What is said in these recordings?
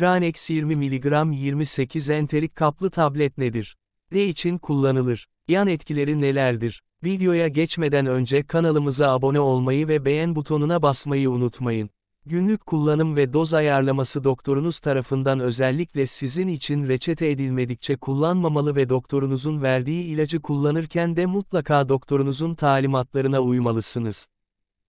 Ranex 20 mg 28 enterik kaplı tablet nedir? Ne için kullanılır? Yan etkileri nelerdir? Videoya geçmeden önce kanalımıza abone olmayı ve beğen butonuna basmayı unutmayın. Günlük kullanım ve doz ayarlaması doktorunuz tarafından özellikle sizin için reçete edilmedikçe kullanmamalı ve doktorunuzun verdiği ilacı kullanırken de mutlaka doktorunuzun talimatlarına uymalısınız.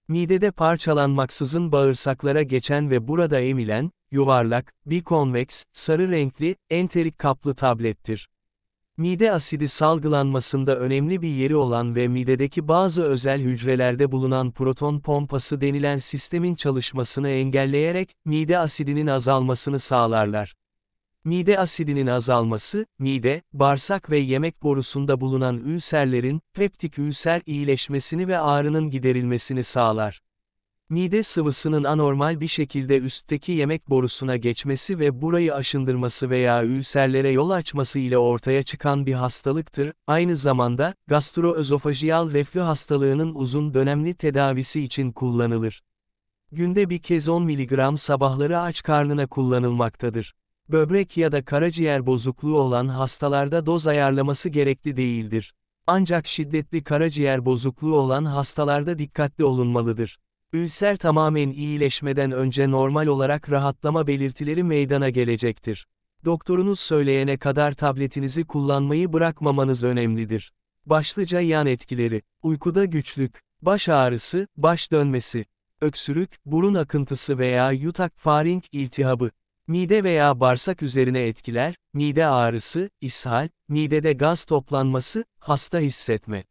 Midede parçalanmaksızın bağırsaklara geçen ve burada emilen, yuvarlak, bikonveks, sarı renkli, enterik kaplı tablettir. Mide asidi salgılanmasında önemli bir yeri olan ve midedeki bazı özel hücrelerde bulunan proton pompası denilen sistemin çalışmasını engelleyerek mide asidinin azalmasını sağlarlar. Mide asidinin azalması, mide, bağırsak ve yemek borusunda bulunan ülserlerin, peptik ülser iyileşmesini ve ağrının giderilmesini sağlar. Mide sıvısının anormal bir şekilde üstteki yemek borusuna geçmesi ve burayı aşındırması veya ülserlere yol açması ile ortaya çıkan bir hastalıktır. Aynı zamanda, gastroözofajiyal reflü hastalığının uzun dönemli tedavisi için kullanılır. Günde bir kez 10 mg sabahları aç karnına kullanılmaktadır böbrek ya da karaciğer bozukluğu olan hastalarda doz ayarlaması gerekli değildir. Ancak şiddetli karaciğer bozukluğu olan hastalarda dikkatli olunmalıdır. Ülser tamamen iyileşmeden önce normal olarak rahatlama belirtileri meydana gelecektir. Doktorunuz söyleyene kadar tabletinizi kullanmayı bırakmamanız önemlidir. Başlıca yan etkileri, uykuda güçlük, baş ağrısı, baş dönmesi, öksürük, burun akıntısı veya yutak faring iltihabı, Mide veya bağırsak üzerine etkiler, mide ağrısı, ishal, midede gaz toplanması, hasta hissetme.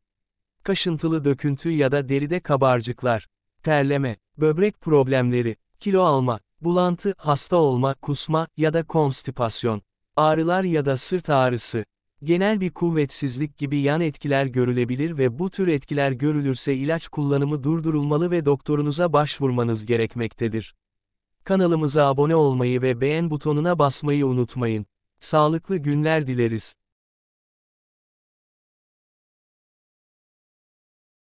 Kaşıntılı döküntü ya da deride kabarcıklar. Terleme, böbrek problemleri, kilo alma, bulantı, hasta olma, kusma ya da konstipasyon. Ağrılar ya da sırt ağrısı. Genel bir kuvvetsizlik gibi yan etkiler görülebilir ve bu tür etkiler görülürse ilaç kullanımı durdurulmalı ve doktorunuza başvurmanız gerekmektedir. Kanalımıza abone olmayı ve beğen butonuna basmayı unutmayın. Sağlıklı günler dileriz.